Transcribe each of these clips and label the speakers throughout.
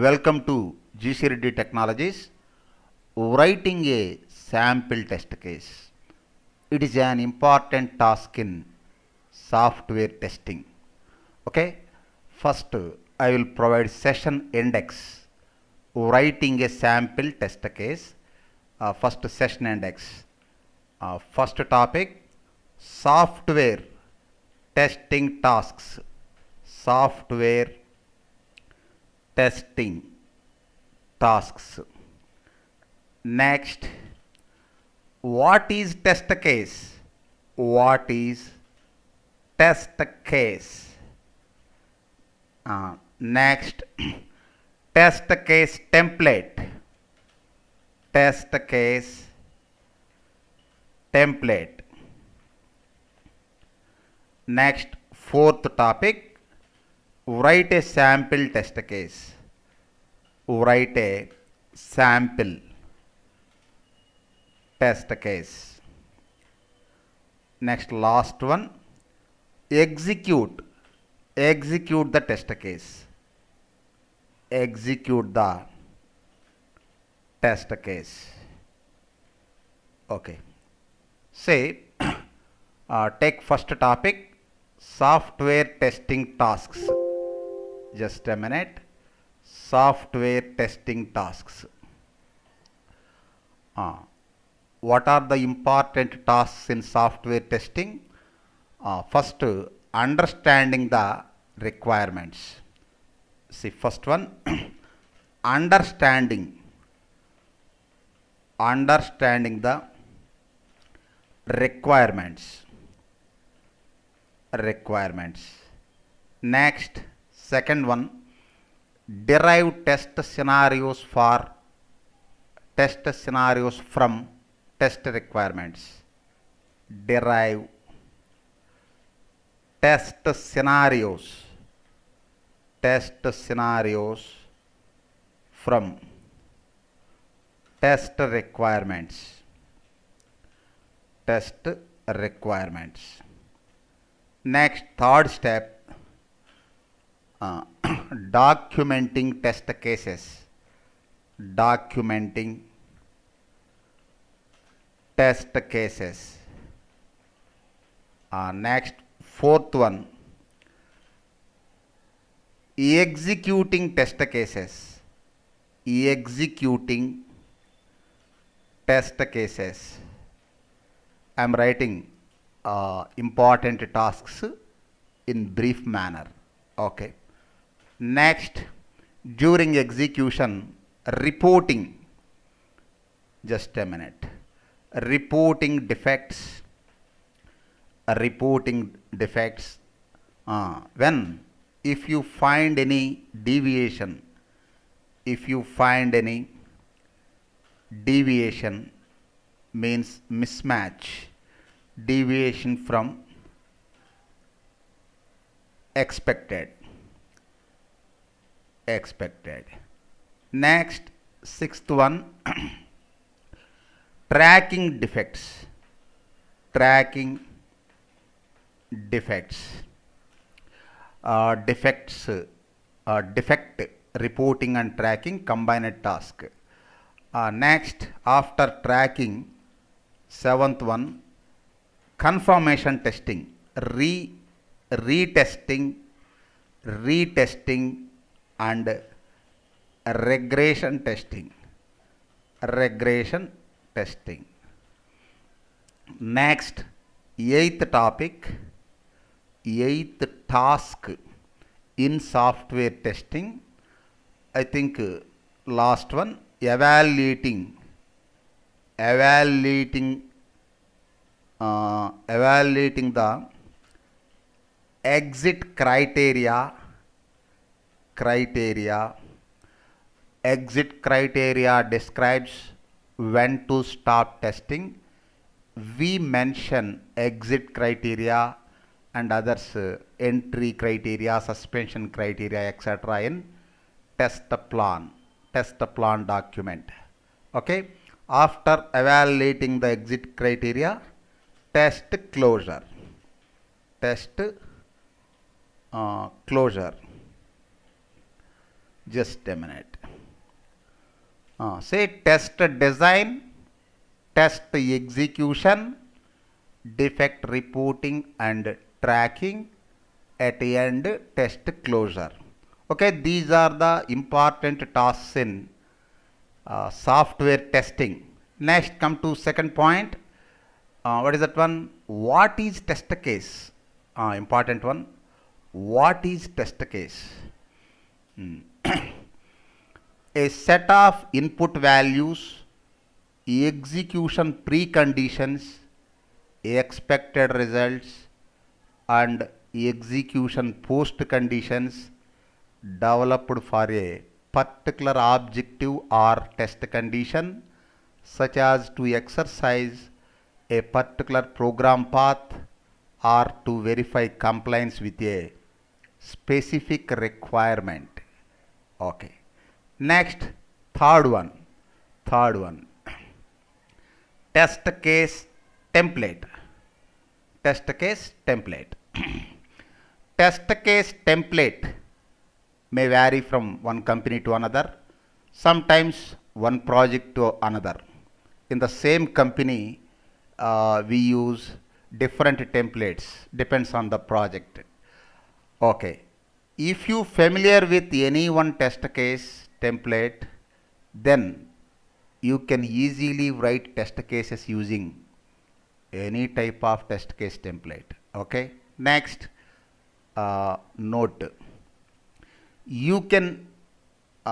Speaker 1: Welcome to GCRD Technologies. Writing a sample test case. It is an important task in software testing. Okay. First, I will provide session index. Writing a sample test case. Uh, first session index. Uh, first topic, software testing tasks. Software testing tasks. Next, what is test case? What is test case? Uh, next, test case template. Test case template. Next, fourth topic, write a sample test case. Write a sample test case. Next last one, execute, execute the test case. Execute the test case. Okay. Say, uh, take first topic, software testing tasks just a minute software testing tasks uh, what are the important tasks in software testing uh, first understanding the requirements see first one understanding understanding the requirements requirements next Second one, derive test scenarios for test scenarios from test requirements. Derive test scenarios, test scenarios from test requirements, test requirements. Next, third step, documenting test cases documenting test cases uh, next fourth one executing test cases executing test cases i am writing uh, important tasks in brief manner okay Next, during execution, reporting, just a minute, reporting defects, reporting defects, uh, when if you find any deviation, if you find any deviation means mismatch, deviation from expected expected. Next, sixth one, tracking defects. Tracking defects. Uh, defects, uh, uh, defect reporting and tracking combined task. Uh, next, after tracking, seventh one, confirmation testing, re retesting, retesting and regression testing. Regression testing. Next, eighth topic, eighth task in software testing. I think uh, last one, evaluating, evaluating, uh, evaluating the exit criteria criteria. Exit criteria describes when to stop testing. We mention exit criteria and others uh, entry criteria, suspension criteria, etc. in test plan, test plan document. Okay. After evaluating the exit criteria, test closure, test uh, closure. Just a minute. Uh, say test design, test execution, defect reporting and tracking, at the end test closure. Okay, these are the important tasks in uh, software testing. Next come to second point. Uh, what is that one? What is test case? Uh, important one. What is test case? Hmm a set of input values, execution preconditions, expected results and execution post conditions developed for a particular objective or test condition such as to exercise a particular program path or to verify compliance with a specific requirement. Okay next third one third one test case template test case template test case template may vary from one company to another sometimes one project to another in the same company uh, we use different templates depends on the project okay if you familiar with any one test case template then you can easily write test cases using any type of test case template okay next uh, note you can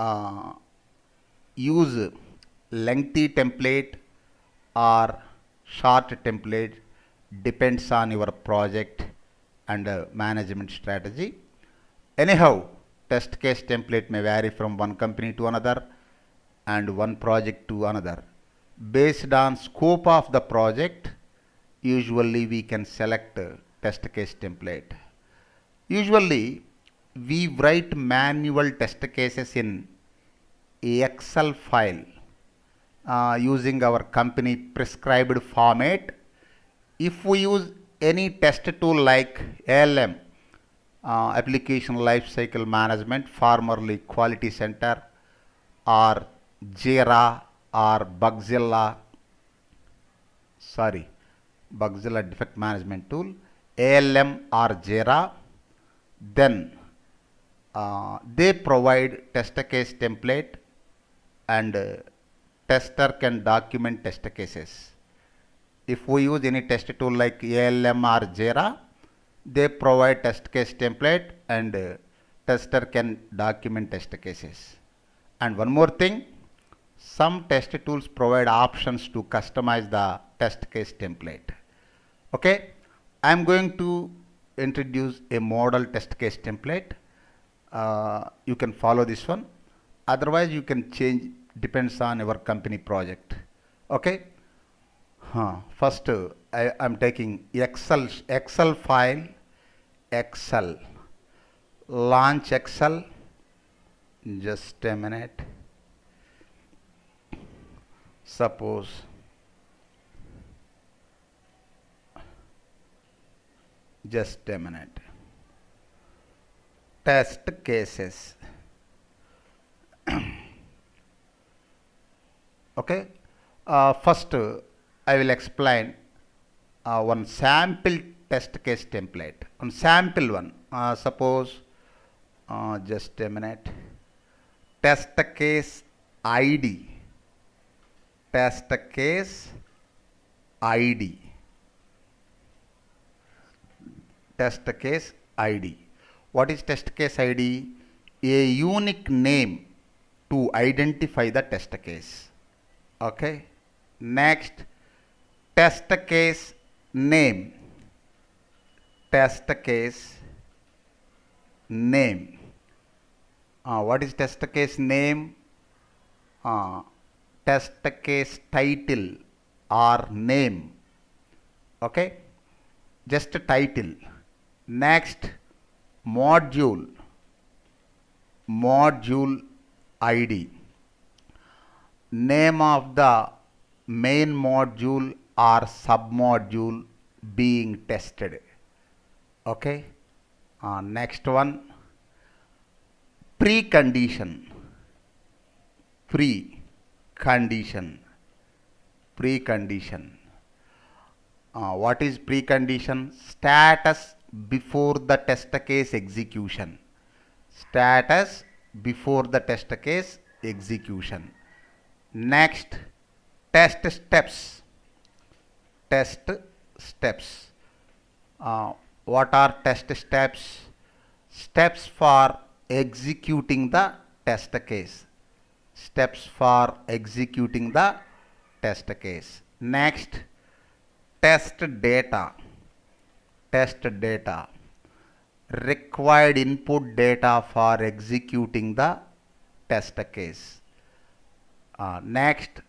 Speaker 1: uh, use lengthy template or short template depends on your project and uh, management strategy anyhow test case template may vary from one company to another and one project to another. Based on scope of the project, usually we can select test case template. Usually we write manual test cases in Excel file uh, using our company prescribed format. If we use any test tool like LM uh, application lifecycle management formerly quality center or jira or bugzilla sorry bugzilla defect management tool alm or jira then uh, they provide test case template and uh, tester can document test cases if we use any test tool like alm or jira they provide test case template and uh, tester can document test cases. And one more thing, some test tools provide options to customize the test case template. Okay, I am going to introduce a model test case template. Uh, you can follow this one. Otherwise, you can change depends on your company project. Okay. Huh. First, uh, I am taking Excel, Excel file, Excel, launch Excel, just a minute, suppose just a minute, test cases, okay, uh, first I will explain uh, one sample test case template on sample one uh, suppose uh, just a minute test case id test case id test case id what is test case id a unique name to identify the test case okay next test case name test case name uh, what is test case name uh, test case title or name okay just title next module module id name of the main module or submodule being tested okay uh, next one precondition Pre, condition. precondition uh, what is precondition status before the test case execution status before the test case execution next test steps test steps. Uh, what are test steps? Steps for executing the test case. Steps for executing the test case. Next, test data. Test data. Required input data for executing the test case. Uh, next,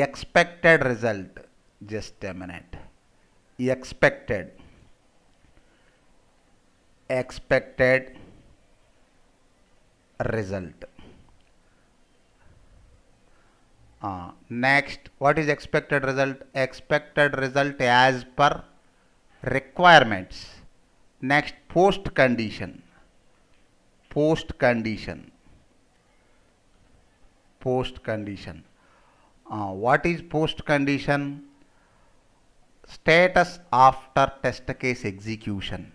Speaker 1: expected result just a minute expected expected result uh, next what is expected result expected result as per requirements next post condition post condition post condition uh, what is post condition status after test case execution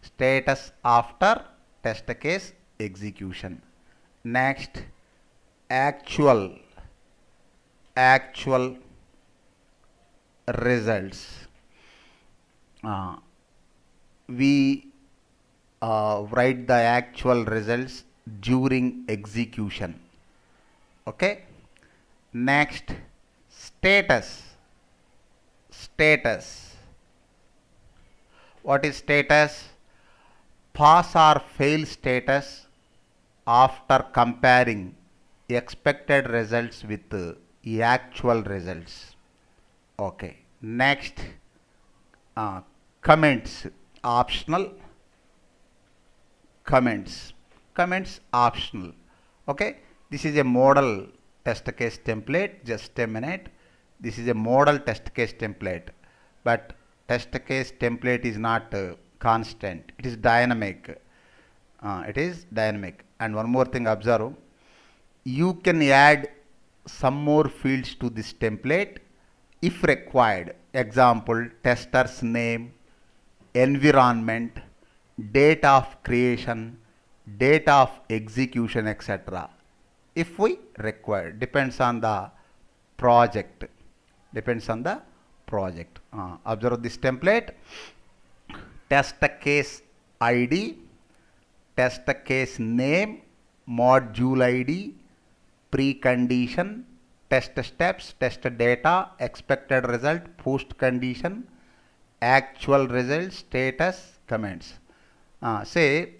Speaker 1: status after test case execution next actual actual results uh, we uh, write the actual results during execution okay next status status. What is status? Pass or fail status after comparing expected results with the actual results. Okay. Next, uh, comments optional. Comments. Comments optional. Okay. This is a model test case template. Just a minute this is a model test case template but test case template is not uh, constant it is dynamic uh, it is dynamic and one more thing observe you can add some more fields to this template if required example tester's name environment date of creation date of execution etc if we require depends on the project depends on the project. Uh, observe this template, test case ID, test case name, module ID, precondition, test steps, test data, expected result, post condition, actual result, status, comments. Uh, say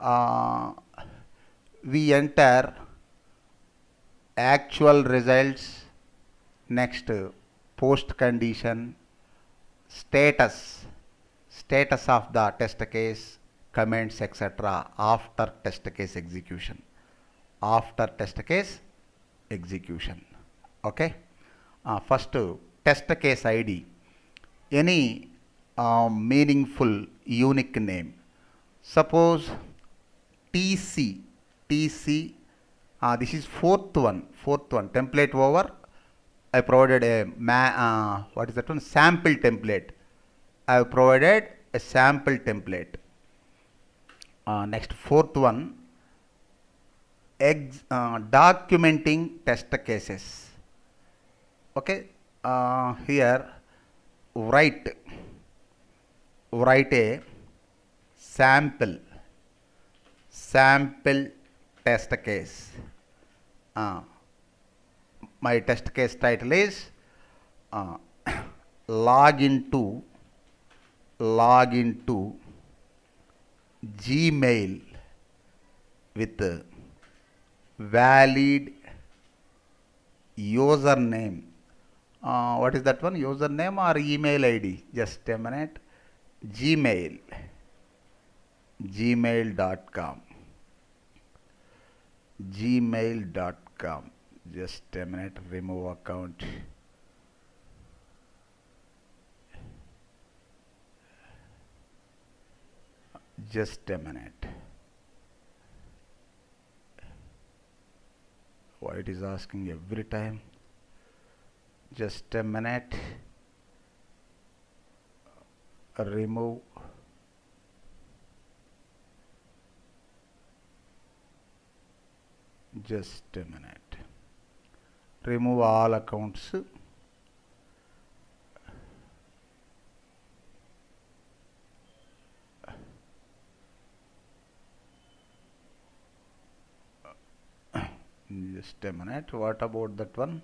Speaker 1: uh, we enter actual results Next, post condition, status, status of the test case, comments, etc. after test case execution. After test case execution. Okay. Uh, first, test case ID. Any uh, meaningful unique name. Suppose TC, TC, uh, this is fourth one, fourth one, template over I provided a ma uh, what is that one sample template. I have provided a sample template. Uh, next fourth one ex, uh, documenting test cases. Okay, uh, here write write a sample sample test case. Uh, my test case title is uh, log into log into Gmail with valid username. Uh, what is that one? Username or email ID? Just a minute. Gmail. Gmail.com. Gmail.com just a minute remove account just a minute why it is asking every time just a minute remove just a minute remove all accounts just a minute what about that one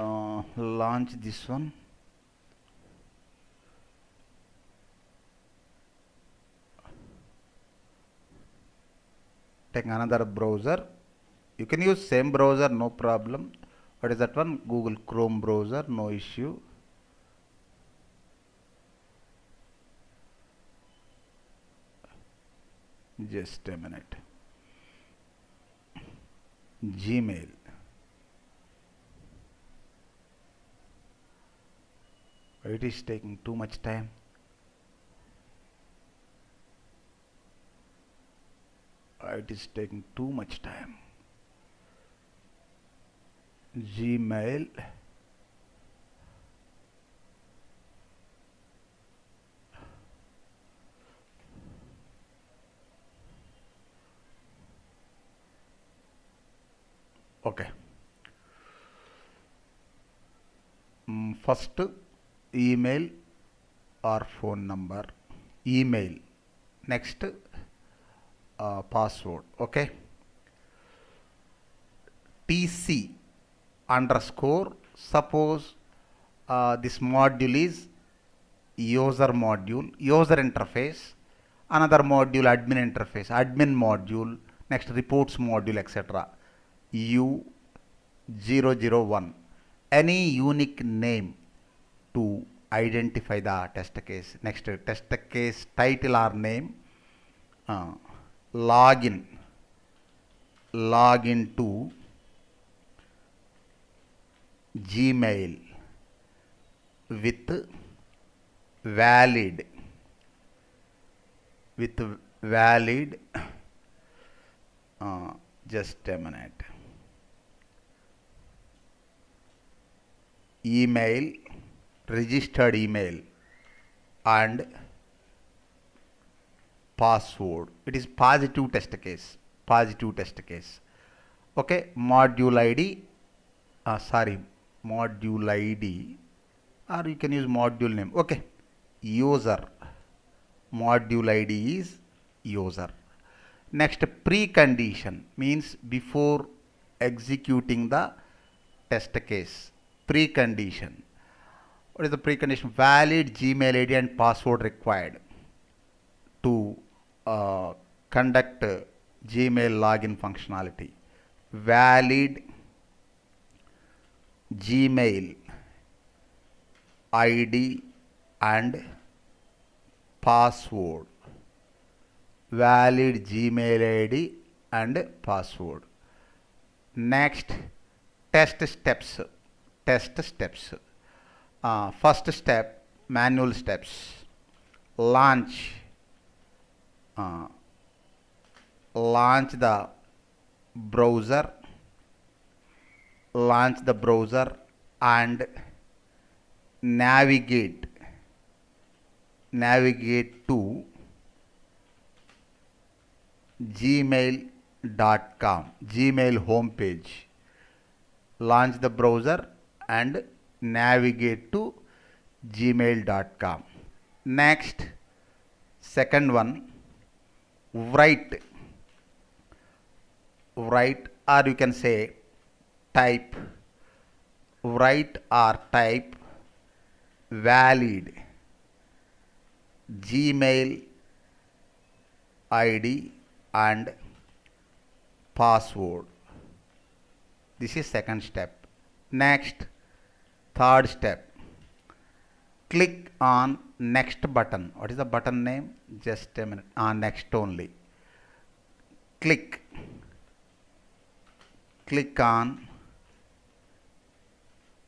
Speaker 1: uh, launch this one take another browser you can use same browser no problem what is that one google chrome browser no issue just a minute gmail it is taking too much time it is taking too much time Gmail okay mm, first email or phone number email next uh, password okay tc underscore suppose uh, this module is user module user interface another module admin interface admin module next reports module etc u001 any unique name to identify the test case next test case title or name uh, login login to Gmail with valid with valid uh, just a minute email registered email and password it is positive test case positive test case okay module id uh, sorry module id or you can use module name okay user module id is user next precondition means before executing the test case precondition what is the precondition valid gmail id and password required to uh, conduct gmail login functionality valid Gmail ID and password valid Gmail ID and password next test steps test steps uh, first step manual steps launch uh, launch the browser launch the browser and navigate navigate to gmail.com gmail homepage launch the browser and navigate to gmail.com next second one write write or you can say type write or type valid gmail id and password this is second step next third step click on next button what is the button name just a minute on ah, next only click click on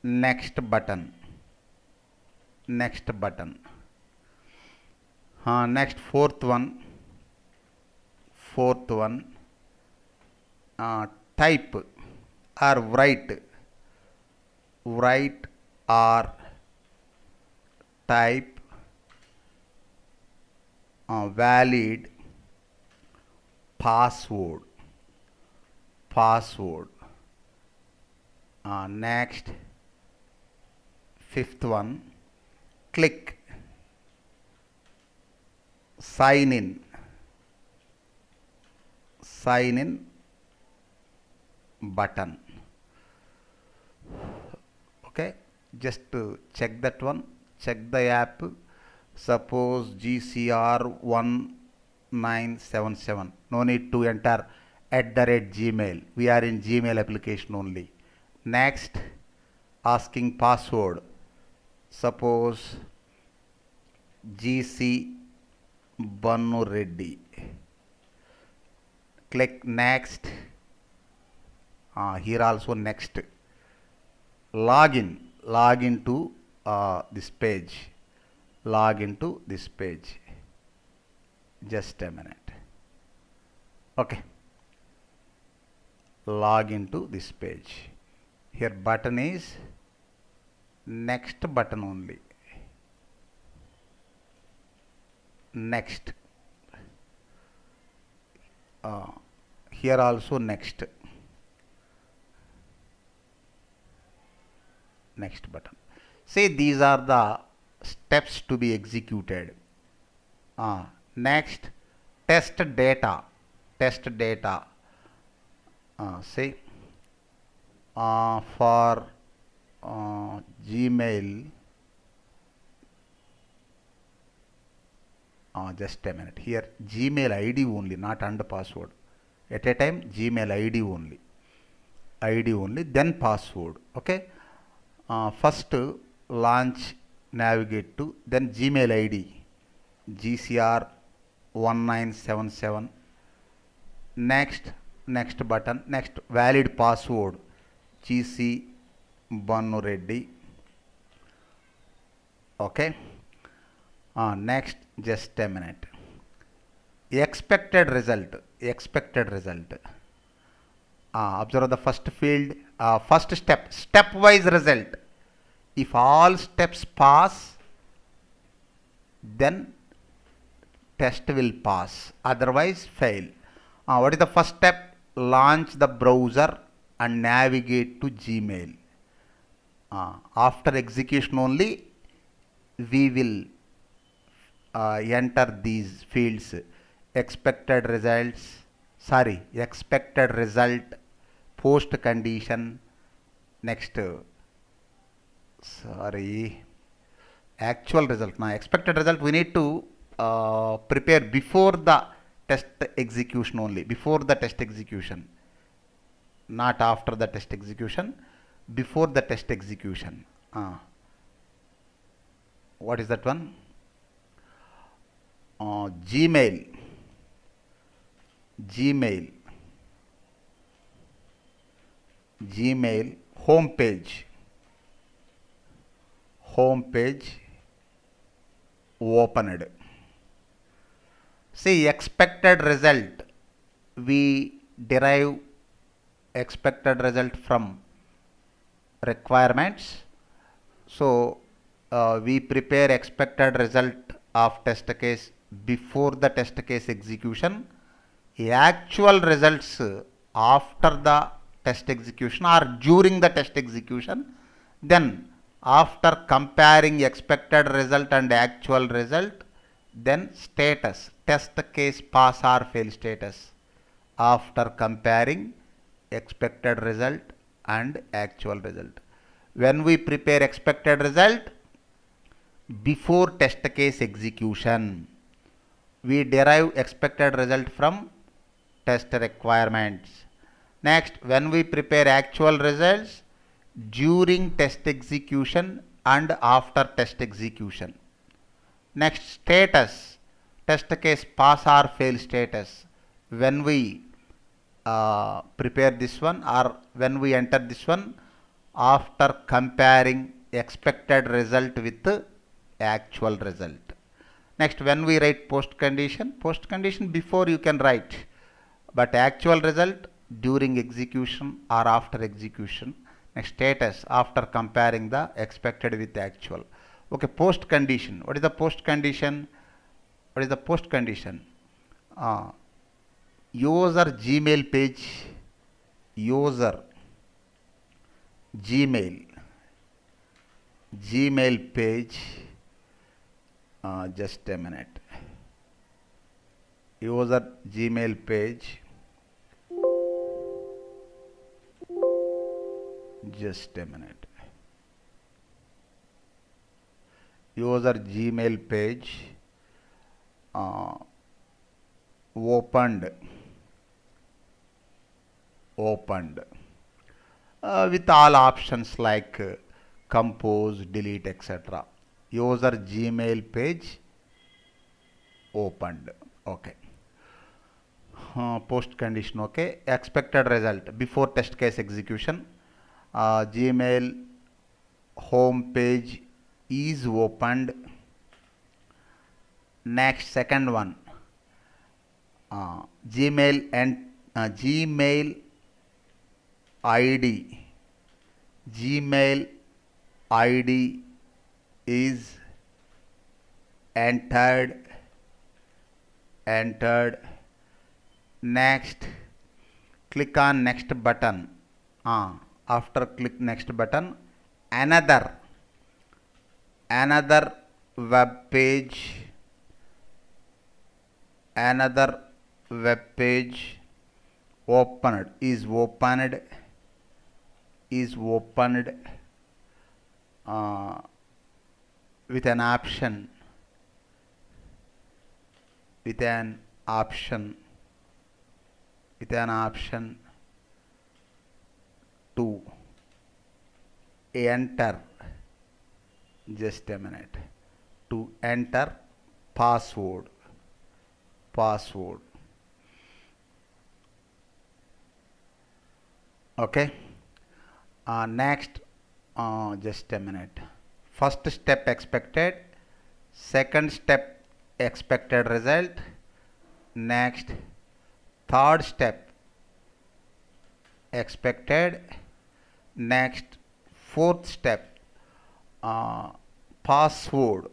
Speaker 1: next button next button uh, next fourth one fourth one uh, type or write write or type uh, valid password password uh, next fifth one click sign in sign in button okay just to check that one check the app suppose GCR 1977 no need to enter at the rate Gmail we are in Gmail application only next asking password Suppose GC Bannu Reddy. Click next. Uh, here also next. Login. Login to uh, this page. Login to this page. Just a minute. Okay. Login to this page. Here button is next button only next uh, here also next next button say these are the steps to be executed uh, next test data test data uh, say uh, for Gmail. Uh, just a minute here Gmail ID only not under password at a time Gmail ID only ID only then password okay uh, first launch navigate to then Gmail ID GCR 1977 next next button next valid password GC Bannu Reddy. Okay. Uh, next, just a minute. Expected result. Expected result. Uh, observe the first field. Uh, first step. Stepwise result. If all steps pass, then test will pass. Otherwise, fail. Uh, what is the first step? Launch the browser and navigate to Gmail uh, after execution only we will uh, enter these fields expected results sorry expected result post condition next sorry actual result now expected result we need to uh, prepare before the test execution only before the test execution not after the test execution before the test execution. Uh, what is that one? Uh, Gmail. Gmail. Gmail home page. Home page opened. See expected result. We derive expected result from requirements so uh, we prepare expected result of test case before the test case execution actual results after the test execution or during the test execution then after comparing expected result and actual result then status test case pass or fail status after comparing expected result and actual result. When we prepare expected result, before test case execution, we derive expected result from test requirements. Next, when we prepare actual results, during test execution and after test execution. Next, status, test case pass or fail status. When we uh, prepare this one or when we enter this one after comparing expected result with the actual result. Next when we write post condition, post condition before you can write but actual result during execution or after execution. Next status after comparing the expected with the actual. Okay post condition. What is the post condition? What is the post condition? Uh, user gmail page user gmail gmail page uh, just a minute user gmail page just a minute user gmail page uh, opened opened uh, with all options like uh, compose, delete, etc. User Gmail page opened. Okay. Uh, post condition okay expected result before test case execution uh, gmail home page is opened next second one uh, gmail and uh, gmail ID Gmail ID is entered entered next click on next button uh, after click next button another another web page another web page opened is opened is opened uh, with an option with an option with an option to enter just a minute to enter password password okay uh, next uh, just a minute first step expected second step expected result next third step expected next fourth step uh, password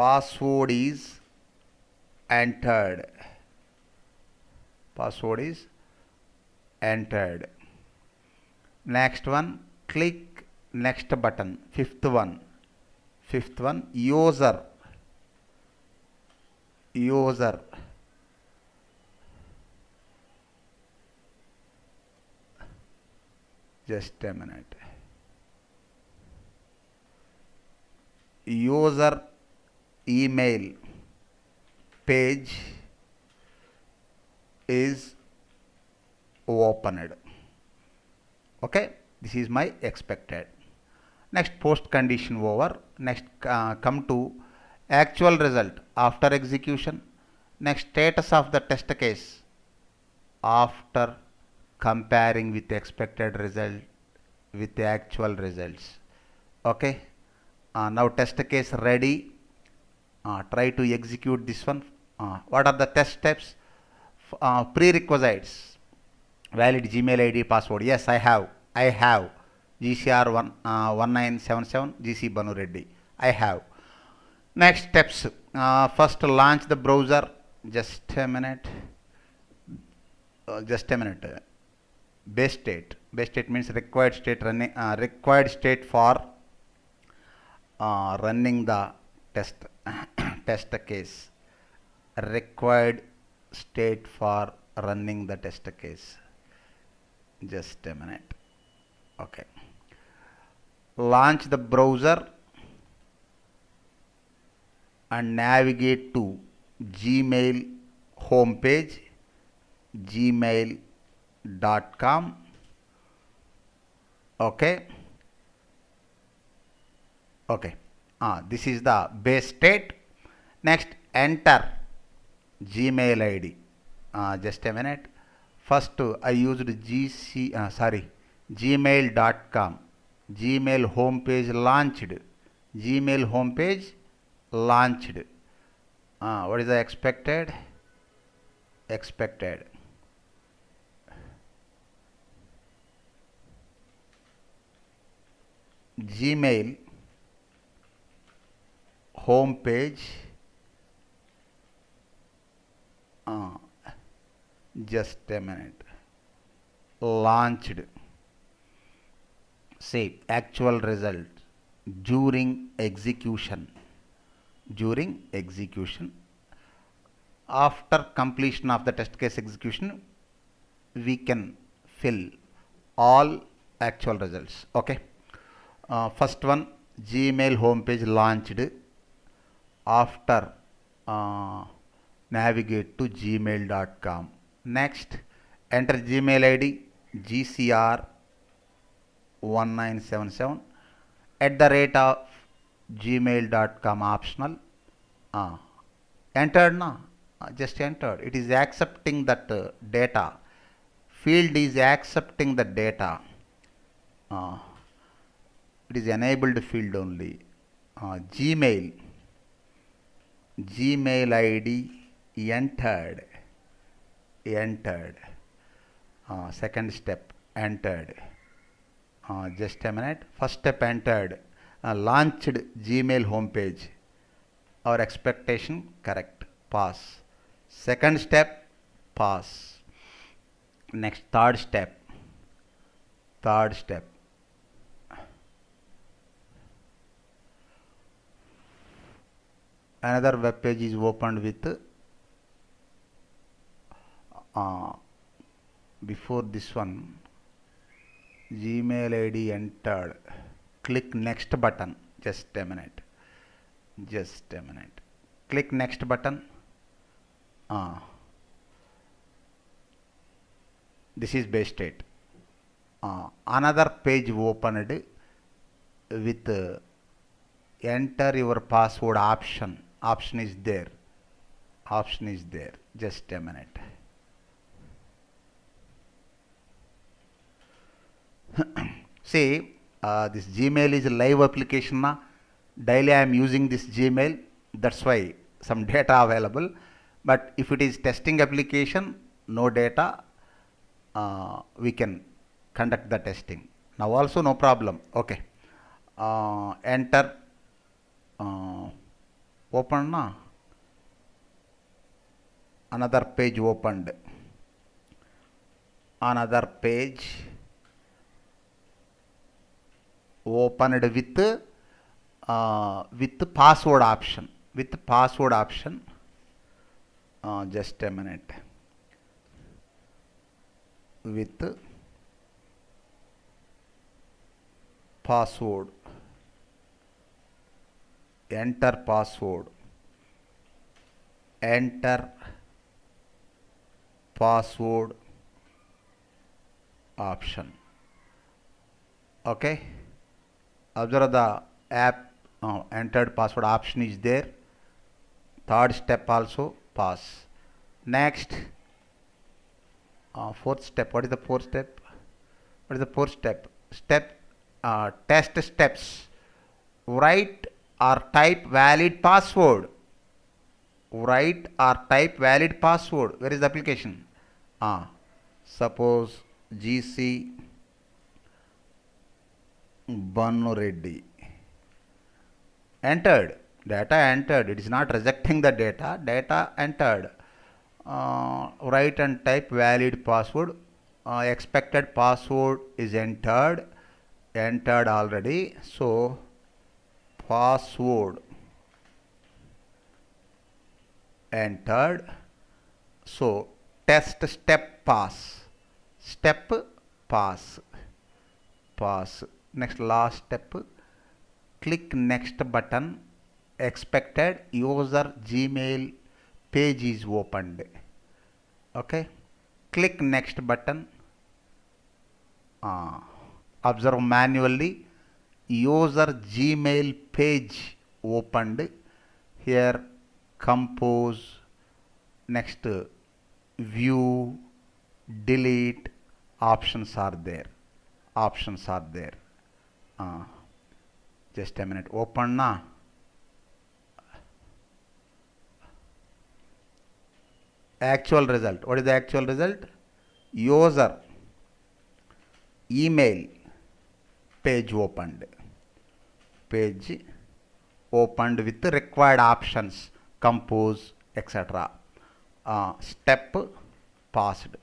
Speaker 1: password is entered password is entered next one click next button fifth one fifth one user user just a minute user email page is opened okay this is my expected next post condition over next uh, come to actual result after execution next status of the test case after comparing with expected result with the actual results okay uh, now test case ready uh, try to execute this one uh, what are the test steps uh, prerequisites valid gmail id password yes i have I have GCR 1, uh, 1977 GC Banu Reddy. I have. Next steps. Uh, first launch the browser. Just a minute. Uh, just a minute. Base state. Base state means required state running. Uh, required state for uh, running the test test case. Required state for running the test case. Just a minute okay launch the browser and navigate to gmail homepage gmail.com okay okay ah this is the base state next enter gmail id uh, ah, just a minute first i used gc uh, ah, sorry gmail.com gmail homepage launched gmail homepage launched ah, what is the expected expected gmail homepage ah, just a minute launched say actual result during execution during execution after completion of the test case execution we can fill all actual results okay uh, first one gmail homepage launched after uh, navigate to gmail.com next enter gmail id gcr 1977 at the rate of gmail.com optional uh, entered na uh, just entered it is accepting that uh, data field is accepting the data uh, it is enabled field only uh, gmail gmail id entered entered uh, second step entered uh, just a minute. First step entered. Uh, launched Gmail homepage. Our expectation correct. Pass. Second step, pass. Next, third step. Third step. Another web page is opened with uh, before this one Gmail ID entered. Click next button. Just a minute. Just a minute. Click next button. Ah. This is base state. Ah. Another page opened with uh, enter your password option. Option is there. Option is there. Just a minute. See, uh, this Gmail is a live application. Na. Daily I am using this Gmail. That's why some data available. But if it is testing application, no data, uh, we can conduct the testing. Now also no problem. Okay. Uh, enter. Uh, open na. Another page opened. Another page opened with uh, with password option with password option uh, just a minute with password enter password enter password option okay observe the app uh, entered password option is there third step also pass next uh, fourth step what is the fourth step what is the fourth step step uh, test steps write or type valid password write or type valid password where is the application ah uh, suppose gc Banureddy entered data entered it is not rejecting the data data entered uh, write and type valid password uh, expected password is entered entered already so password entered so test step pass step pass pass next last step click next button expected user gmail page is opened okay click next button uh, observe manually user gmail page opened here compose next view delete options are there options are there uh, just a minute open na actual result what is the actual result user email page opened page opened with required options compose etc uh, step passed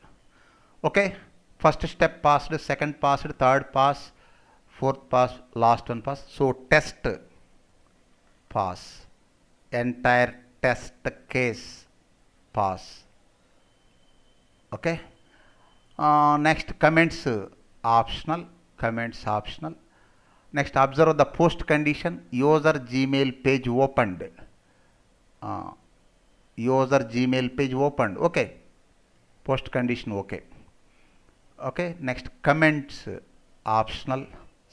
Speaker 1: okay first step passed second passed third pass fourth pass last one pass so test pass entire test case pass okay uh, next comments optional comments optional next observe the post condition user gmail page opened uh, user gmail page opened okay post condition okay okay next comments optional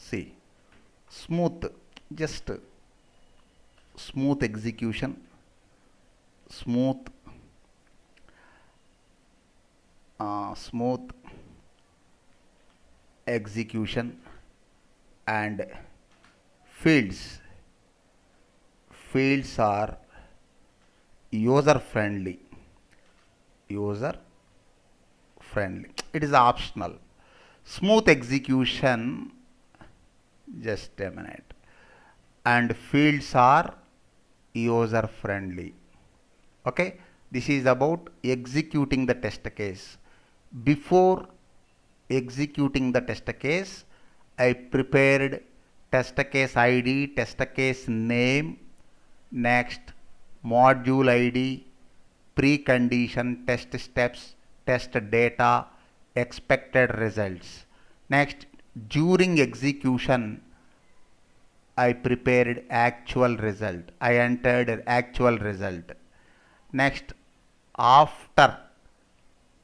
Speaker 1: see smooth just smooth execution smooth uh, smooth execution and fields fields are user friendly user friendly it is optional smooth execution just a minute and fields are user friendly okay this is about executing the test case before executing the test case I prepared test case ID test case name next module ID precondition test steps test data expected results next during execution I prepared actual result. I entered actual result. Next, after,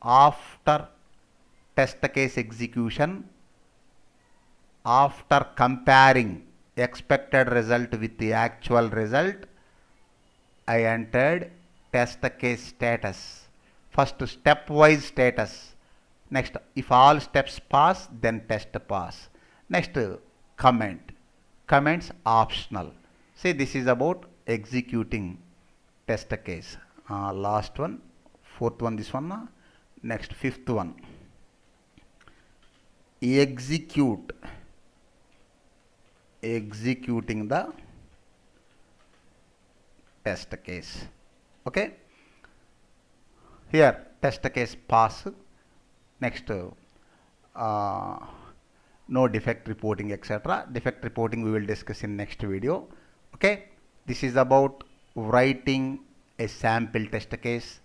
Speaker 1: after test case execution, after comparing expected result with the actual result, I entered test case status. First stepwise status. Next, if all steps pass, then test pass. Next, comment. Comments optional. See, this is about executing test case. Uh, last one, fourth one, this one, next fifth one. Execute. Executing the test case. Okay. Here, test case pass. Next, uh, no defect reporting, etc. Defect reporting we will discuss in next video. Okay, this is about writing a sample test case